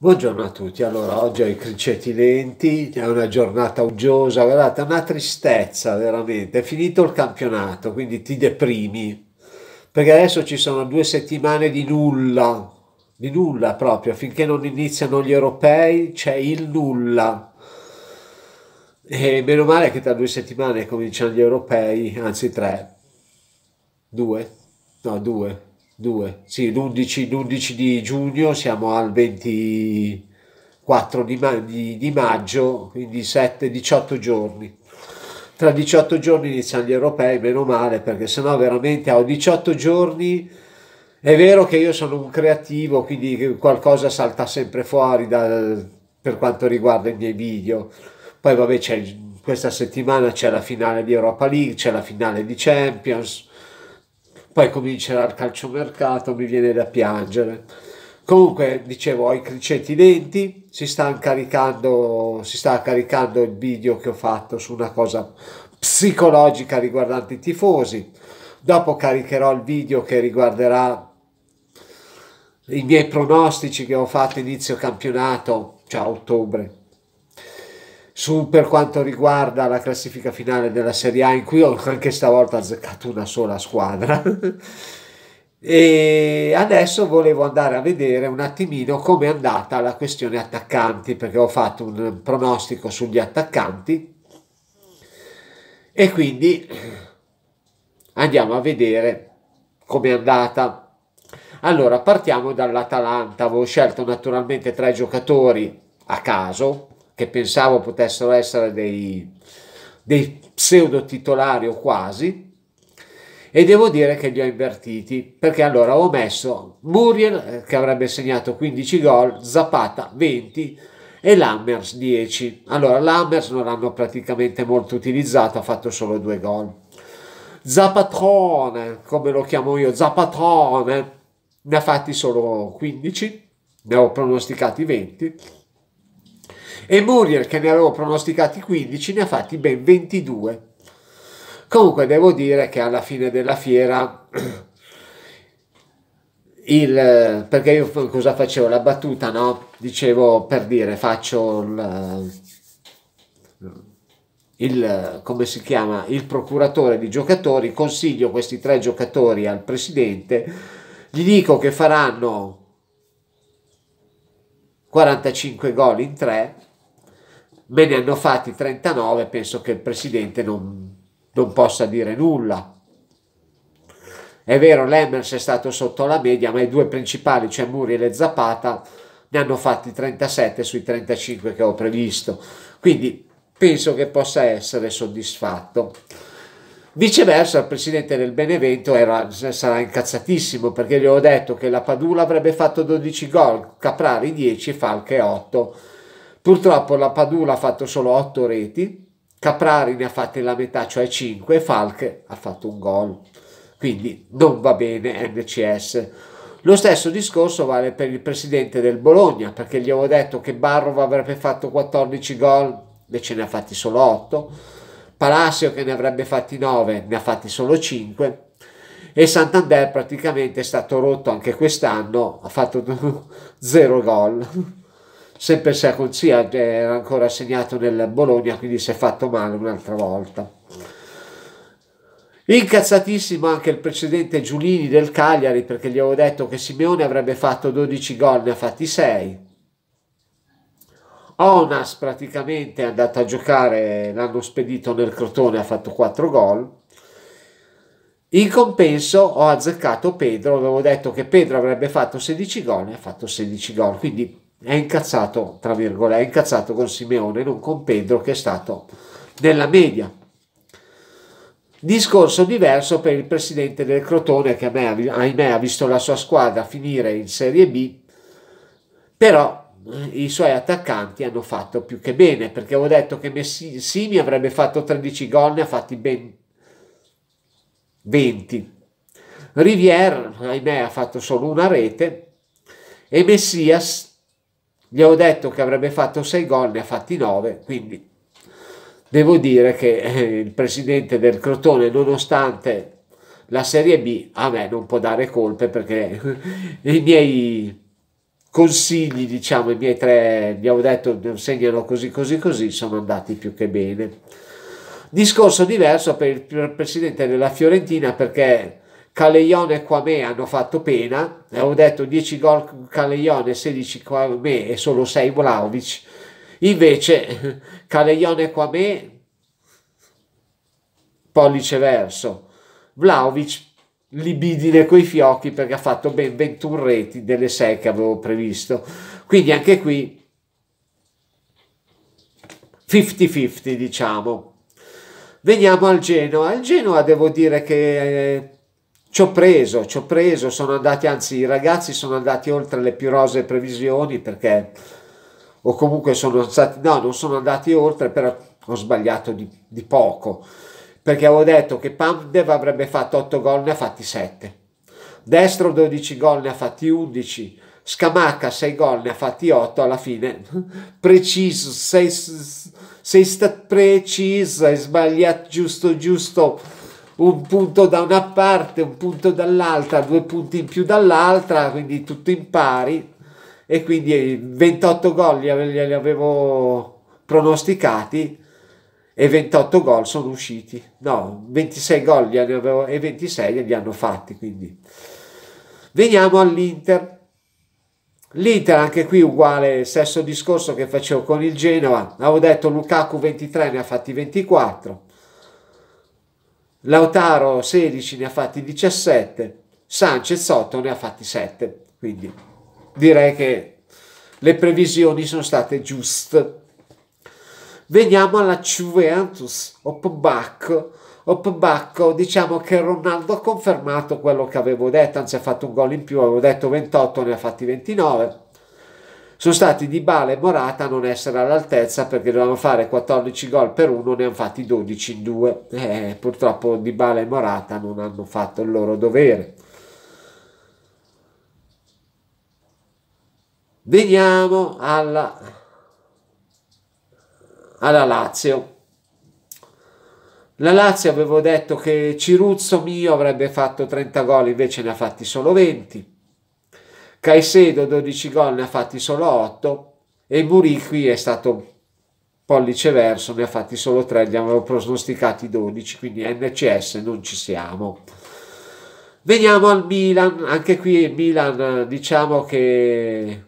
Buongiorno a tutti, allora oggi è i criceti Lenti, è una giornata uggiosa, guardate, una tristezza veramente, è finito il campionato, quindi ti deprimi, perché adesso ci sono due settimane di nulla, di nulla proprio, finché non iniziano gli europei c'è il nulla. E meno male che tra due settimane cominciano gli europei, anzi tre, due, no due, 2, sì, l'11, di giugno, siamo al 24 di, ma di, di maggio, quindi 7-18 giorni. Tra 18 giorni iniziano gli europei, meno male, perché sennò veramente ho 18 giorni è vero che io sono un creativo, quindi qualcosa salta sempre fuori dal, per quanto riguarda i miei video. Poi vabbè, questa settimana c'è la finale di Europa League, c'è la finale di Champions, poi comincerà il calciomercato, mi viene da piangere. Comunque, dicevo, ho incricenti i denti, si sta, caricando, si sta caricando il video che ho fatto su una cosa psicologica riguardante i tifosi. Dopo caricherò il video che riguarderà i miei pronostici che ho fatto inizio campionato, cioè ottobre, su per quanto riguarda la classifica finale della Serie A in cui ho anche stavolta azzeccato una sola squadra e adesso volevo andare a vedere un attimino come è andata la questione attaccanti perché ho fatto un pronostico sugli attaccanti e quindi andiamo a vedere come è andata allora partiamo dall'Atalanta avevo scelto naturalmente tre giocatori a caso che pensavo potessero essere dei, dei pseudo titolari o quasi, e devo dire che li ho invertiti perché allora ho messo Muriel eh, che avrebbe segnato 15 gol, Zapata 20 e Lammers 10. Allora Lammers non l'hanno praticamente molto utilizzato, ha fatto solo due gol. Zapatrone, come lo chiamo io, Zapatrone, ne ha fatti solo 15, ne ho pronosticati 20 e Muriel che ne avevo pronosticati 15 ne ha fatti ben 22. Comunque devo dire che alla fine della fiera il perché io cosa facevo la battuta, no? Dicevo per dire faccio il, il come si chiama il procuratore di giocatori, consiglio questi tre giocatori al presidente, gli dico che faranno 45 gol in 3 me ne hanno fatti 39, penso che il presidente non, non possa dire nulla. È vero, l'Emmers è stato sotto la media, ma i due principali, cioè Muriel e Zapata, ne hanno fatti 37 sui 35 che ho previsto. Quindi penso che possa essere soddisfatto. Viceversa, il presidente del Benevento era, sarà incazzatissimo perché gli ho detto che la Padula avrebbe fatto 12 gol, Caprari 10 Falche 8 Purtroppo la Padula ha fatto solo 8 reti, Caprari ne ha fatte la metà, cioè 5, e Falk ha fatto un gol. Quindi non va bene NCS. Lo stesso discorso vale per il presidente del Bologna, perché gli avevo detto che Barrova avrebbe fatto 14 gol, invece ne ha fatti solo 8. Palacio che ne avrebbe fatti 9, ne ha fatti solo 5. E Santander praticamente è stato rotto anche quest'anno, ha fatto 0 gol sempre se Seacon eh, era ancora segnato nel Bologna, quindi si è fatto male un'altra volta. Incazzatissimo anche il precedente Giulini del Cagliari perché gli avevo detto che Simeone avrebbe fatto 12 gol, ne ha fatti 6. Onas praticamente è andato a giocare, l'hanno spedito nel Crotone, ha fatto 4 gol. In compenso ho azzeccato Pedro, avevo detto che Pedro avrebbe fatto 16 gol, ne ha fatto 16 gol, quindi è incazzato, tra virgolette, è incazzato con Simeone, non con Pedro che è stato nella media. Discorso diverso per il presidente del Crotone che me, ahimè ha visto la sua squadra finire in Serie B, però eh, i suoi attaccanti hanno fatto più che bene perché avevo detto che Messi, Simi avrebbe fatto 13 gol, ne ha fatti ben 20. Rivier, ahimè, ha fatto solo una rete e Messias gli avevo detto che avrebbe fatto 6 gol, ne ha fatti 9, quindi devo dire che eh, il presidente del Crotone, nonostante la Serie B, a me non può dare colpe perché i miei consigli, diciamo, i miei tre, gli avevo detto, non segnano così, così, così, sono andati più che bene. Discorso diverso per il presidente della Fiorentina perché Caleione e Quame hanno fatto pena, avevo eh, detto 10 gol Caleion e 16 Quame e solo 6 Vlaovic, invece Caleione e Quame pollice verso, Vlaovic libidine coi fiocchi perché ha fatto ben 21 reti delle 6 che avevo previsto, quindi anche qui 50-50 diciamo. Veniamo al Genoa, il Genoa devo dire che... Eh, ci ho preso, ci ho preso, sono andati, anzi i ragazzi sono andati oltre le più rose previsioni perché, o comunque sono stati, no, non sono andati oltre, però ho sbagliato di, di poco, perché avevo detto che Pandev avrebbe fatto 8 gol, ne ha fatti 7, Destro 12 gol, ne ha fatti 11, Scamacca 6 gol, ne ha fatti 8 alla fine, preciso, sei, sei stato preciso, hai sbagliato giusto giusto un punto da una parte, un punto dall'altra, due punti in più dall'altra, quindi tutto in pari. E quindi 28 eh, gol li avevo pronosticati e 28 gol sono usciti. No, 26 gol li avevo e 26 li hanno fatti. Quindi veniamo all'Inter. L'Inter anche qui uguale, stesso discorso che facevo con il Genova. Avevo detto Lukaku 23, ne ha fatti 24. Lautaro 16 ne ha fatti 17, Sanchez 8 ne ha fatti 7, quindi direi che le previsioni sono state giuste. Veniamo alla Juventus, Opbacco. Opbacco, diciamo che Ronaldo ha confermato quello che avevo detto, anzi ha fatto un gol in più, avevo detto 28, ne ha fatti 29 sono stati di Bale e Morata a non essere all'altezza perché dovevano fare 14 gol per uno, ne hanno fatti 12 in due. Eh, purtroppo di Bale e Morata non hanno fatto il loro dovere. Veniamo alla, alla Lazio. La Lazio avevo detto che Ciruzzo mio avrebbe fatto 30 gol, invece ne ha fatti solo 20. Caicedo 12 gol, ne ha fatti solo 8 e Muriqui è stato pollice verso, ne ha fatti solo 3, gli avevo pronosticati 12, quindi NCS non ci siamo. Veniamo al Milan, anche qui il Milan diciamo che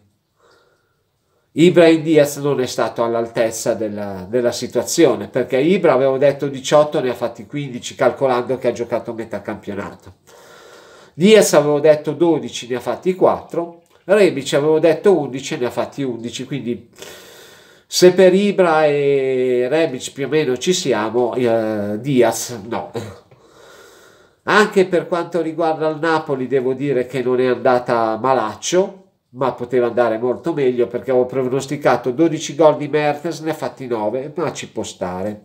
Ibrahim Diaz non è stato all'altezza della, della, situazione perché Ibra avevo detto 18 ne ha fatti 15 calcolando che ha giocato metà campionato Diaz avevo detto 12, ne ha fatti 4, Rebic avevo detto 11, ne ha fatti 11, quindi se per Ibra e Rebic più o meno ci siamo, eh, Diaz no. Anche per quanto riguarda il Napoli devo dire che non è andata malaccio, ma poteva andare molto meglio perché avevo pronosticato 12 gol di Mertens, ne ha fatti 9, ma ci può stare.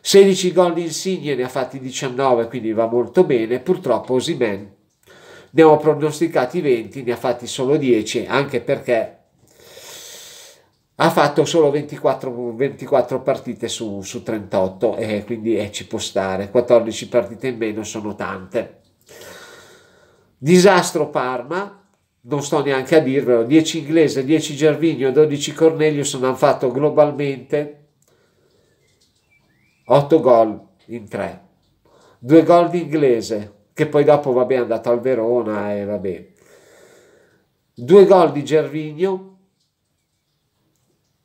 16 gol di Insigne, ne ha fatti 19, quindi va molto bene. Purtroppo Osimen ne ho pronosticati 20, ne ha fatti solo 10, anche perché ha fatto solo 24, 24 partite su, su 38 e quindi eh, ci può stare, 14 partite in meno sono tante. Disastro Parma, non sto neanche a dirvelo, 10 Inglese, 10 Gervinio, 12 Cornelius hanno fatto globalmente 8 gol in 3, 2 gol di Inglese, che poi dopo vabbè, è andato al Verona e vabbè. Due gol di Gervigno,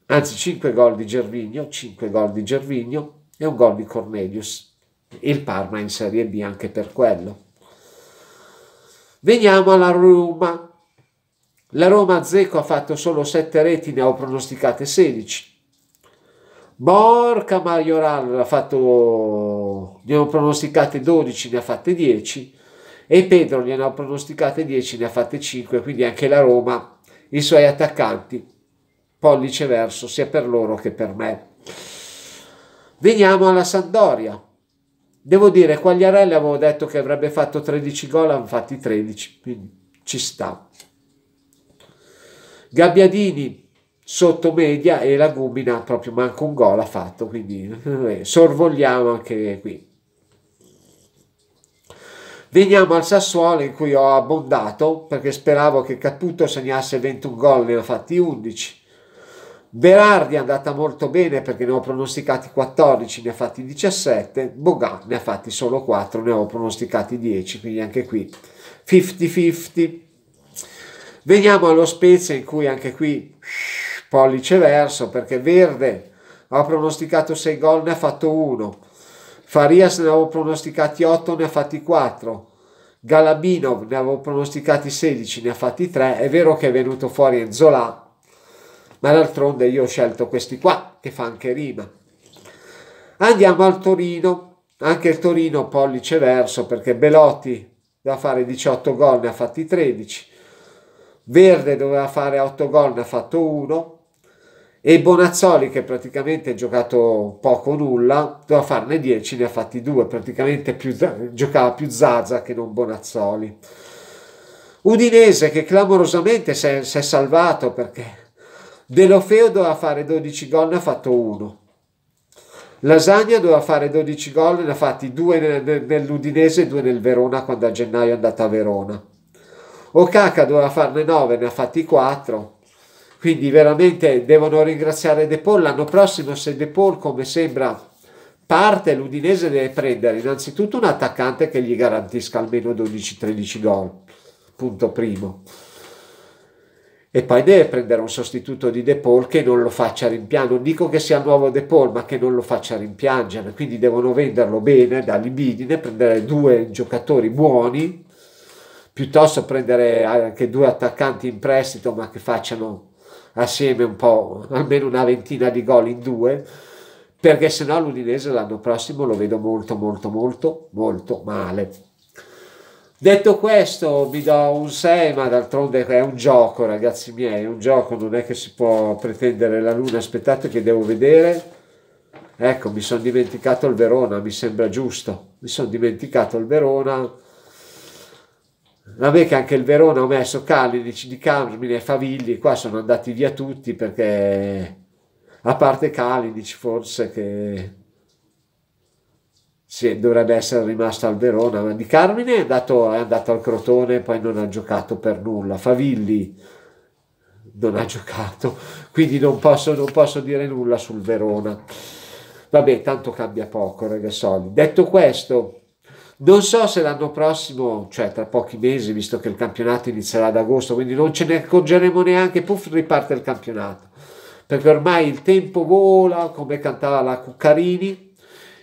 anzi cinque gol di Gervigno, cinque gol di Gervigno e un gol di Cornelius. Il Parma in Serie B anche per quello. Veniamo alla Roma. La Roma a ha fatto solo 7 reti, ne ho pronosticate 16. Borca Maioral ne ha fatto, ne ho pronosticate 12, ne ha fatte 10 e Pedro ne ha pronosticate 10, ne ha fatte 5, quindi anche la Roma, i suoi attaccanti, pollice verso sia per loro che per me. Veniamo alla Sandoria. Devo dire, Quagliarelli avevo detto che avrebbe fatto 13 gol, hanno fatti 13, quindi ci sta. Gabbiadini sotto media e la Gubina proprio manco un gol ha fatto, quindi eh, sorvogliamo anche qui. Veniamo al Sassuolo in cui ho abbondato perché speravo che Caputo segnasse 21 gol, ne ha fatti 11. Berardi è andata molto bene perché ne ho pronosticati 14, ne ha fatti 17, Boga ne ha fatti solo 4, ne ho pronosticati 10, quindi anche qui 50-50. Veniamo allo Spezia in cui anche qui pollice verso perché Verde ho pronosticato 6 gol, ne ha fatto 1. Farias ne avevo pronosticati 8, ne ha fatti 4. Galabinov ne avevo pronosticati 16, ne ha fatti 3. È vero che è venuto fuori Enzola, ma d'altronde io ho scelto questi qua, che fa anche rima. Andiamo al Torino, anche il Torino pollice verso perché Belotti doveva fare 18 gol, ne ha fatti 13. Verde doveva fare 8 gol, ne ha fatto 1 e Bonazzoli che praticamente ha giocato poco o nulla, doveva farne 10, ne ha fatti 2, praticamente più, giocava più Zaza che non Bonazzoli. Udinese che clamorosamente si è, si è salvato perché Delofeo doveva fare 12 gol, ne ha fatto 1. Lasagna doveva fare 12 gol, ne ha fatti 2 nell'Udinese e 2 nel Verona quando a gennaio è andata a Verona. Okaka doveva farne 9, ne ha fatti 4. Quindi veramente devono ringraziare De Paul. L'anno prossimo se De Paul, come sembra, parte l'Udinese deve prendere innanzitutto un attaccante che gli garantisca almeno 12-13 gol, punto primo. E poi deve prendere un sostituto di De Paul che non lo faccia rimpiangere. Non dico che sia nuovo De Paul, ma che non lo faccia rimpiangere. Quindi devono venderlo bene da libidine, prendere due giocatori buoni, piuttosto prendere anche due attaccanti in prestito, ma che facciano assieme un po', almeno una ventina di gol in due, perché se no l'Udinese l'anno prossimo lo vedo molto, molto, molto, molto male. Detto questo, vi do un 6, ma d'altronde è un gioco, ragazzi miei, è un gioco, non è che si può pretendere la luna, aspettate che devo vedere. Ecco, mi sono dimenticato il Verona, mi sembra giusto, mi sono dimenticato il Verona Vabbè che anche il Verona ha messo Kalinic, Di Carmine, e Favilli, qua sono andati via tutti perché, a parte Kalinic forse che sì, dovrebbe essere rimasto al Verona, ma Di Carmine è andato, è andato al Crotone e poi non ha giocato per nulla. Favilli non ha giocato, quindi non posso, non posso dire nulla sul Verona. Vabbè, tanto cambia poco, ragazzi. Detto questo non so se l'anno prossimo, cioè tra pochi mesi, visto che il campionato inizierà ad agosto, quindi non ce ne accorgeremo neanche, puff, riparte il campionato. Perché ormai il tempo vola, come cantava la Cuccarini.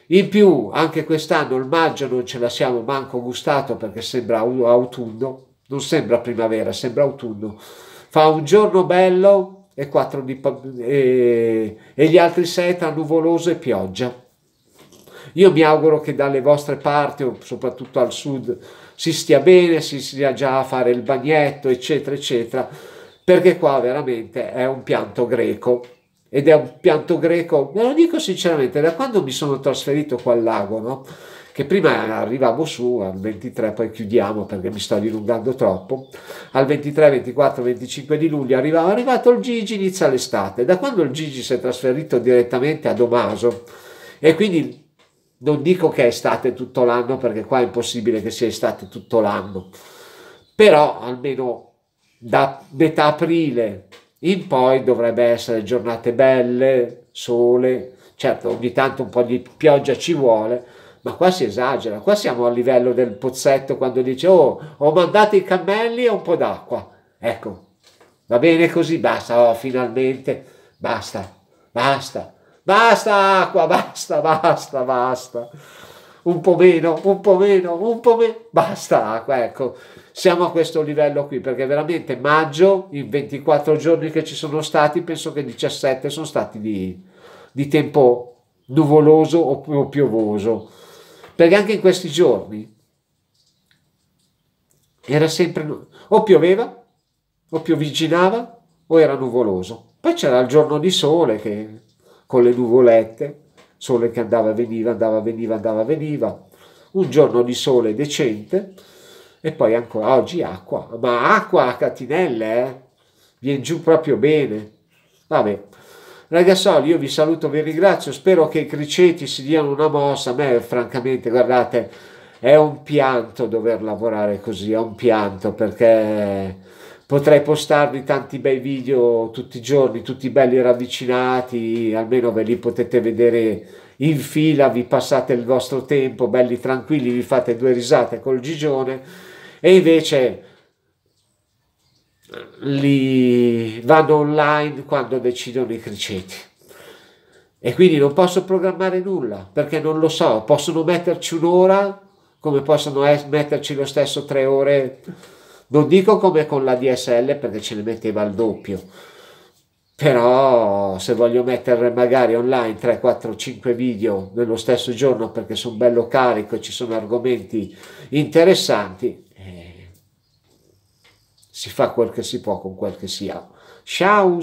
In più, anche quest'anno il maggio non ce la siamo manco gustato perché sembra autunno, non sembra primavera, sembra autunno. Fa un giorno bello e, di, e, e gli altri sei tra nuvoloso e pioggia. Io mi auguro che dalle vostre parti, soprattutto al sud, si stia bene, si sia già a fare il bagnetto, eccetera, eccetera, perché qua veramente è un pianto greco. Ed è un pianto greco, ve lo dico sinceramente, da quando mi sono trasferito qua al lago, no? che prima arrivavo su al 23, poi chiudiamo perché mi sto dilungando troppo, al 23, 24, 25 di luglio arrivavo, è arrivato il Gigi, inizia l'estate, da quando il Gigi si è trasferito direttamente a Domaso e quindi non dico che è estate tutto l'anno perché qua è impossibile che sia estate tutto l'anno, però almeno da metà aprile in poi dovrebbe essere giornate belle, sole, certo ogni tanto un po' di pioggia ci vuole, ma qua si esagera, qua siamo a livello del pozzetto quando dice oh ho mandato i cammelli e un po' d'acqua, ecco, va bene così, basta, oh finalmente, basta, basta. Basta acqua, basta, basta, basta. Un po' meno, un po' meno, un po' meno. Basta acqua, ecco. Siamo a questo livello qui perché veramente maggio, i 24 giorni che ci sono stati, penso che 17 sono stati di, di tempo nuvoloso o piovoso. Perché anche in questi giorni era sempre o pioveva o piovigginava o era nuvoloso. Poi c'era il giorno di sole che con le nuvolette, sole che andava e veniva, andava e veniva, andava e veniva, un giorno di sole decente e poi ancora oggi acqua, ma acqua a catinelle, eh? viene giù proprio bene. Vabbè, ragazzi, io vi saluto, vi ringrazio, spero che i criceti si diano una mossa, a me eh, francamente, guardate, è un pianto dover lavorare così, è un pianto perché potrei postarvi tanti bei video tutti i giorni, tutti belli ravvicinati, almeno ve li potete vedere in fila, vi passate il vostro tempo, belli tranquilli, vi fate due risate col gigione e invece li vanno online quando decidono i criceti. E quindi non posso programmare nulla perché non lo so, possono metterci un'ora come possono metterci lo stesso tre ore non dico come con la DSL perché ce ne metteva il doppio, però se voglio mettere magari online 3, 4, 5 video nello stesso giorno perché sono bello carico e ci sono argomenti interessanti, eh, si fa quel che si può con quel che si ha. Ciao!